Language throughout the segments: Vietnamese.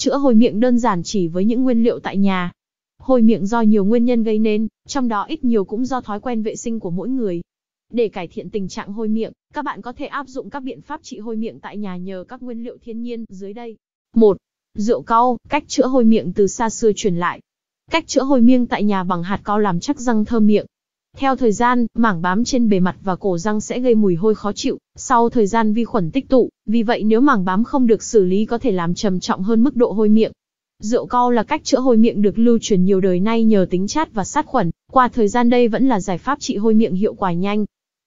Chữa hôi miệng đơn giản chỉ với những nguyên liệu tại nhà. Hôi miệng do nhiều nguyên nhân gây nên, trong đó ít nhiều cũng do thói quen vệ sinh của mỗi người. Để cải thiện tình trạng hôi miệng, các bạn có thể áp dụng các biện pháp trị hôi miệng tại nhà nhờ các nguyên liệu thiên nhiên dưới đây. 1. Rượu cau, cách chữa hôi miệng từ xa xưa truyền lại. Cách chữa hôi miệng tại nhà bằng hạt cau làm chắc răng thơm miệng, theo thời gian, mảng bám trên bề mặt và cổ răng sẽ gây mùi hôi khó chịu, sau thời gian vi khuẩn tích tụ, vì vậy nếu mảng bám không được xử lý có thể làm trầm trọng hơn mức độ hôi miệng. Rượu cau là cách chữa hôi miệng được lưu truyền nhiều đời nay nhờ tính chát và sát khuẩn, qua thời gian đây vẫn là giải pháp trị hôi miệng hiệu quả nhanh.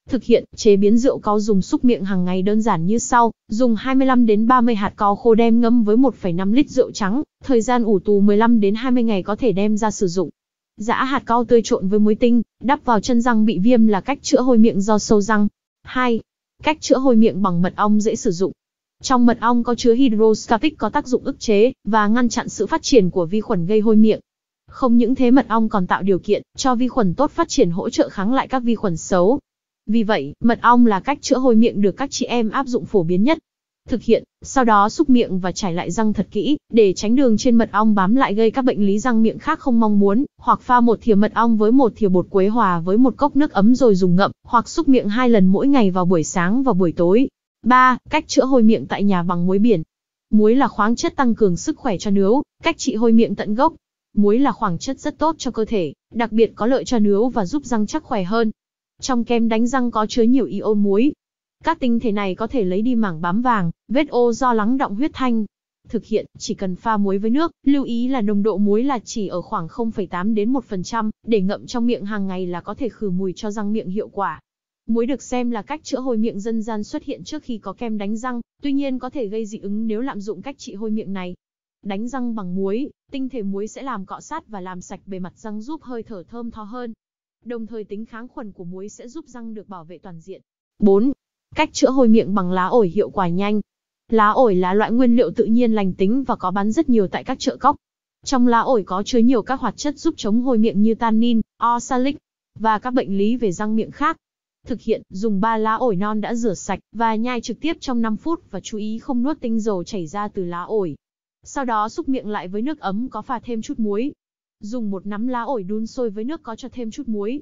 Thực hiện, chế biến rượu cau dùng xúc miệng hàng ngày đơn giản như sau, dùng 25 đến 30 hạt cau khô đem ngâm với 1,5 lít rượu trắng, thời gian ủ tù 15 đến 20 ngày có thể đem ra sử dụng. Giã hạt cau tươi trộn với muối tinh, đắp vào chân răng bị viêm là cách chữa hôi miệng do sâu răng. 2. Cách chữa hôi miệng bằng mật ong dễ sử dụng. Trong mật ong có chứa hydroscapic có tác dụng ức chế và ngăn chặn sự phát triển của vi khuẩn gây hôi miệng. Không những thế mật ong còn tạo điều kiện cho vi khuẩn tốt phát triển hỗ trợ kháng lại các vi khuẩn xấu. Vì vậy, mật ong là cách chữa hôi miệng được các chị em áp dụng phổ biến nhất thực hiện, sau đó xúc miệng và trải lại răng thật kỹ, để tránh đường trên mật ong bám lại gây các bệnh lý răng miệng khác không mong muốn, hoặc pha một thìa mật ong với một thìa bột quế hòa với một cốc nước ấm rồi dùng ngậm, hoặc xúc miệng hai lần mỗi ngày vào buổi sáng và buổi tối. 3. Cách chữa hôi miệng tại nhà bằng muối biển. Muối là khoáng chất tăng cường sức khỏe cho nướu, cách trị hôi miệng tận gốc. Muối là khoáng chất rất tốt cho cơ thể, đặc biệt có lợi cho nướu và giúp răng chắc khỏe hơn. Trong kem đánh răng có chứa nhiều ion muối, các tinh thể này có thể lấy đi mảng bám vàng, vết ô do lắng động huyết thanh. Thực hiện, chỉ cần pha muối với nước, lưu ý là nồng độ muối là chỉ ở khoảng 0,8 đến 1%, để ngậm trong miệng hàng ngày là có thể khử mùi cho răng miệng hiệu quả. Muối được xem là cách chữa hôi miệng dân gian xuất hiện trước khi có kem đánh răng, tuy nhiên có thể gây dị ứng nếu lạm dụng cách trị hôi miệng này. Đánh răng bằng muối, tinh thể muối sẽ làm cọ sát và làm sạch bề mặt răng giúp hơi thở thơm tho hơn. Đồng thời tính kháng khuẩn của muối sẽ giúp răng được bảo vệ toàn diện. 4. Cách chữa hôi miệng bằng lá ổi hiệu quả nhanh. Lá ổi là loại nguyên liệu tự nhiên lành tính và có bán rất nhiều tại các chợ cóc. Trong lá ổi có chứa nhiều các hoạt chất giúp chống hôi miệng như tannin, oxalic và các bệnh lý về răng miệng khác. Thực hiện, dùng 3 lá ổi non đã rửa sạch và nhai trực tiếp trong 5 phút và chú ý không nuốt tinh dầu chảy ra từ lá ổi. Sau đó xúc miệng lại với nước ấm có pha thêm chút muối. Dùng một nắm lá ổi đun sôi với nước có cho thêm chút muối,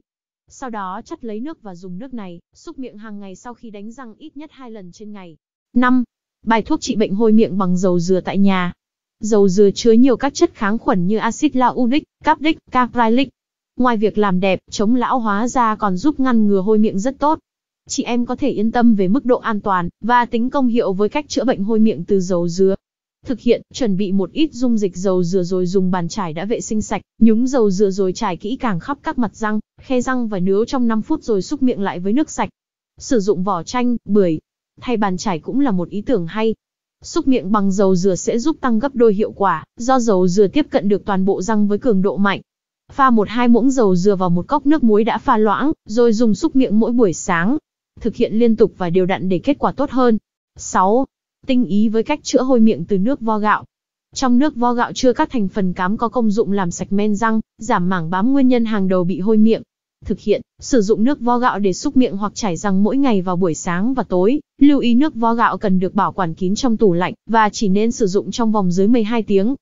sau đó chắt lấy nước và dùng nước này, xúc miệng hàng ngày sau khi đánh răng ít nhất 2 lần trên ngày. 5. Bài thuốc trị bệnh hôi miệng bằng dầu dừa tại nhà. Dầu dừa chứa nhiều các chất kháng khuẩn như axit laulic, capdic, caprylic. Ngoài việc làm đẹp, chống lão hóa da còn giúp ngăn ngừa hôi miệng rất tốt. Chị em có thể yên tâm về mức độ an toàn và tính công hiệu với cách chữa bệnh hôi miệng từ dầu dừa. Thực hiện, chuẩn bị một ít dung dịch dầu dừa rồi dùng bàn chải đã vệ sinh sạch, nhúng dầu dừa rồi chải kỹ càng khắp các mặt răng, khe răng và nướu trong 5 phút rồi xúc miệng lại với nước sạch. Sử dụng vỏ chanh, bưởi, thay bàn chải cũng là một ý tưởng hay. Xúc miệng bằng dầu dừa sẽ giúp tăng gấp đôi hiệu quả, do dầu dừa tiếp cận được toàn bộ răng với cường độ mạnh. Pha một hai muỗng dầu dừa vào một cốc nước muối đã pha loãng, rồi dùng xúc miệng mỗi buổi sáng. Thực hiện liên tục và đều đặn để kết quả tốt hơn. 6. Tinh ý với cách chữa hôi miệng từ nước vo gạo. Trong nước vo gạo chứa các thành phần cám có công dụng làm sạch men răng, giảm mảng bám nguyên nhân hàng đầu bị hôi miệng. Thực hiện, sử dụng nước vo gạo để xúc miệng hoặc chảy răng mỗi ngày vào buổi sáng và tối. Lưu ý nước vo gạo cần được bảo quản kín trong tủ lạnh và chỉ nên sử dụng trong vòng dưới 12 tiếng.